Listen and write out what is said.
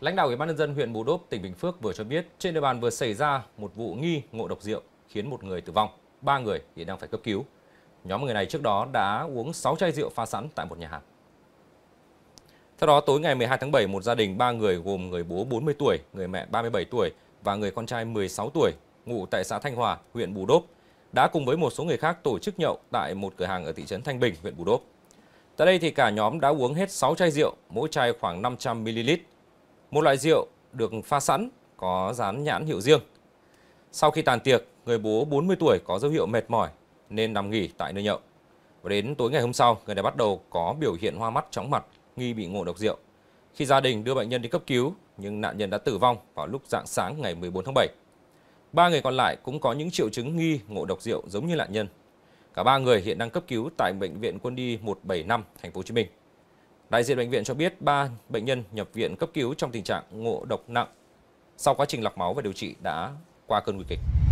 Lãnh đạo Ủy ban nhân dân huyện Bù Đốp, tỉnh Bình Phước vừa cho biết trên địa bàn vừa xảy ra một vụ nghi ngộ độc rượu khiến một người tử vong, ba người hiện đang phải cấp cứu. Nhóm người này trước đó đã uống 6 chai rượu pha sẵn tại một nhà hàng. Theo đó, tối ngày 12 tháng 7, một gia đình ba người gồm người bố 40 tuổi, người mẹ 37 tuổi và người con trai 16 tuổi, ngụ tại xã Thanh Hòa, huyện Bù Đốp, đã cùng với một số người khác tổ chức nhậu tại một cửa hàng ở thị trấn Thanh Bình, huyện Bù Đốp. Tại đây thì cả nhóm đã uống hết 6 chai rượu, mỗi chai khoảng 500 ml một loại rượu được pha sẵn có dán nhãn hiệu riêng. Sau khi tàn tiệc, người bố 40 tuổi có dấu hiệu mệt mỏi nên nằm nghỉ tại nơi nhậu. Và đến tối ngày hôm sau, người này bắt đầu có biểu hiện hoa mắt chóng mặt, nghi bị ngộ độc rượu. Khi gia đình đưa bệnh nhân đi cấp cứu, nhưng nạn nhân đã tử vong vào lúc rạng sáng ngày 14 tháng 7. Ba người còn lại cũng có những triệu chứng nghi ngộ độc rượu giống như nạn nhân. Cả ba người hiện đang cấp cứu tại bệnh viện Quân y 175 thành phố Hồ Chí Minh. Đại diện bệnh viện cho biết 3 bệnh nhân nhập viện cấp cứu trong tình trạng ngộ độc nặng. Sau quá trình lọc máu và điều trị đã qua cơn nguy kịch.